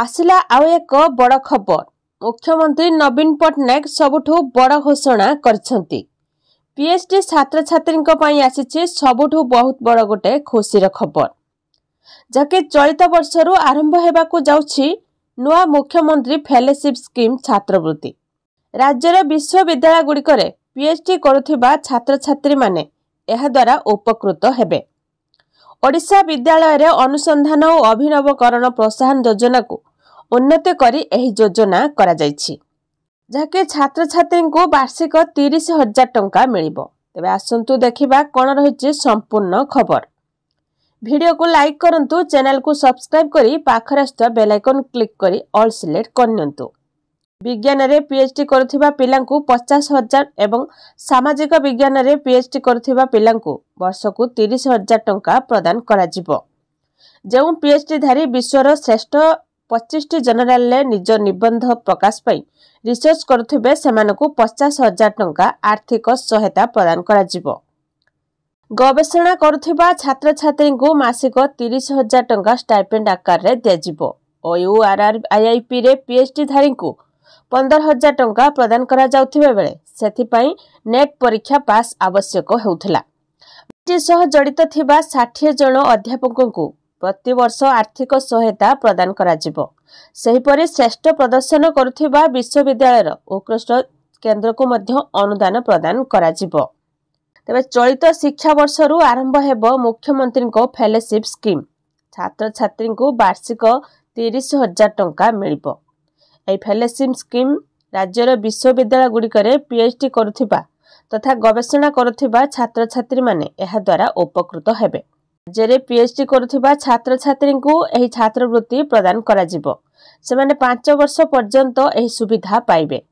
ଆସିଲା ଆଉ ଏକ ବଡ଼ ଖବର ମୁଖ୍ୟମନ୍ତ୍ରୀ ନବୀନ ପଟ୍ଟନାୟକ ସବୁଠୁ ବଡ଼ ଘୋଷଣା କରିଛନ୍ତି ପିଏଚ୍ଡି ଛାତ୍ରଛାତ୍ରୀଙ୍କ ପାଇଁ ଆସିଛି ସବୁଠୁ ବହୁତ ବଡ଼ ଗୋଟେ ଖୁସିର ଖବର ଯାହାକି ଚଳିତ ବର୍ଷରୁ ଆରମ୍ଭ ହେବାକୁ ଯାଉଛି ନୂଆ ମୁଖ୍ୟମନ୍ତ୍ରୀ ଫେଲୋସିପ୍ ସ୍କିମ୍ ଛାତ୍ରବୃତ୍ତି ରାଜ୍ୟର ବିଶ୍ୱବିଦ୍ୟାଳୟଗୁଡ଼ିକରେ ପିଏଚ୍ଡି କରୁଥିବା ଛାତ୍ରଛାତ୍ରୀମାନେ ଏହାଦ୍ୱାରା ଉପକୃତ ହେବେ ଓଡ଼ିଶା ବିଦ୍ୟାଳୟରେ ଅନୁସନ୍ଧାନ ଓ ଅଭିନବକରଣ ପ୍ରୋତ୍ସାହନ ଯୋଜନାକୁ ଉନ୍ନତି କରି ଏହି ଯୋଜନା କରାଯାଇଛି ଯାହାକି ଛାତ୍ରଛାତ୍ରୀଙ୍କୁ ବାର୍ଷିକ ତିରିଶ ହଜାର ଟଙ୍କା ମିଳିବ ତେବେ ଆସନ୍ତୁ ଦେଖିବା କ'ଣ ରହିଛି ସମ୍ପୂର୍ଣ୍ଣ ଖବର ଭିଡ଼ିଓକୁ ଲାଇକ୍ କରନ୍ତୁ ଚ୍ୟାନେଲକୁ ସବସ୍କ୍ରାଇବ୍ କରି ପାଖରେ ଆସିଥିବା ବେଲାଇକନ୍ କ୍ଲିକ୍ କରି ଅଲ୍ ସିଲେକ୍ଟ କରିନିଅନ୍ତୁ ବିଜ୍ଞାନରେ ପିଏଚ୍ଡି କରୁଥିବା ପିଲାଙ୍କୁ ପଚାଶ ହଜାର ଏବଂ ସାମାଜିକ ବିଜ୍ଞାନରେ ପିଏଚ୍ଡି କରୁଥିବା ପିଲାଙ୍କୁ ବର୍ଷକୁ ତିରିଶ ହଜାର ଟଙ୍କା ପ୍ରଦାନ କରାଯିବ ଯେଉଁ ପିଏଚ୍ଡିଧାରୀ ବିଶ୍ୱର ଶ୍ରେଷ୍ଠ ପଚିଶଟି ଜେନେରାଲରେ ନିଜ ନିବନ୍ଧ ପ୍ରକାଶ ପାଇଁ ରିସର୍ଚ୍ଚ କରୁଥିବେ ସେମାନଙ୍କୁ ପଚାଶ ହଜାର ଟଙ୍କା ଆର୍ଥିକ ସହାୟତା ପ୍ରଦାନ କରାଯିବ ଗବେଷଣା କରୁଥିବା ଛାତ୍ରଛାତ୍ରୀଙ୍କୁ ମାସିକ ତିରିଶ ହଜାର ଟଙ୍କା ଷ୍ଟାଇପେଣ୍ଡ ଆକାରରେ ଦିଆଯିବ ଓ ୟୁଆର୍ଆର୍ ଆଇଆଇପିରେ ପିଏଚ୍ଡିଧାରୀଙ୍କୁ ପନ୍ଦର ହଜାର ଟଙ୍କା ପ୍ରଦାନ କରାଯାଉଥିବା ବେଳେ ସେଥିପାଇଁ ନେଟ୍ ପରୀକ୍ଷା ପାସ୍ ଆବଶ୍ୟକ ହେଉଥିଲା ବୃତ୍ତି ସହ ଜଡ଼ିତ ଥିବା ଷାଠିଏ ଜଣ ଅଧ୍ୟାପକଙ୍କୁ ପ୍ରତିବର୍ଷ ଆର୍ଥିକ ସହାୟତା ପ୍ରଦାନ କରାଯିବ ସେହିପରି ଶ୍ରେଷ୍ଠ ପ୍ରଦର୍ଶନ କରୁଥିବା ବିଶ୍ୱବିଦ୍ୟାଳୟର ଉତ୍କୃଷ୍ଟ କେନ୍ଦ୍ରକୁ ମଧ୍ୟ ଅନୁଦାନ ପ୍ରଦାନ କରାଯିବ ତେବେ ଚଳିତ ଶିକ୍ଷାବର୍ଷରୁ ଆରମ୍ଭ ହେବ ମୁଖ୍ୟମନ୍ତ୍ରୀଙ୍କ ଫେଲୋସିପ୍ ସ୍କିମ୍ ଛାତ୍ରଛାତ୍ରୀଙ୍କୁ ବାର୍ଷିକ ତିରିଶ ହଜାର ଟଙ୍କା ମିଳିବ ଏହି ଫେଲୋସିପ୍ ସ୍କିମ୍ ରାଜ୍ୟର ବିଶ୍ୱବିଦ୍ୟାଳୟଗୁଡ଼ିକରେ ପିଏଚ୍ ଡି କରୁଥିବା ତଥା ଗବେଷଣା କରୁଥିବା ଛାତ୍ରଛାତ୍ରୀମାନେ ଏହାଦ୍ୱାରା ଉପକୃତ ହେବେ ରାଜ୍ୟରେ ପିଏଚ୍ ଡି କରୁଥିବା ଛାତ୍ରଛାତ୍ରୀଙ୍କୁ ଏହି ଛାତ୍ରବୃତ୍ତି ପ୍ରଦାନ କରାଯିବ ସେମାନେ ପାଞ୍ଚ ବର୍ଷ ପର୍ଯ୍ୟନ୍ତ ଏହି ସୁବିଧା ପାଇବେ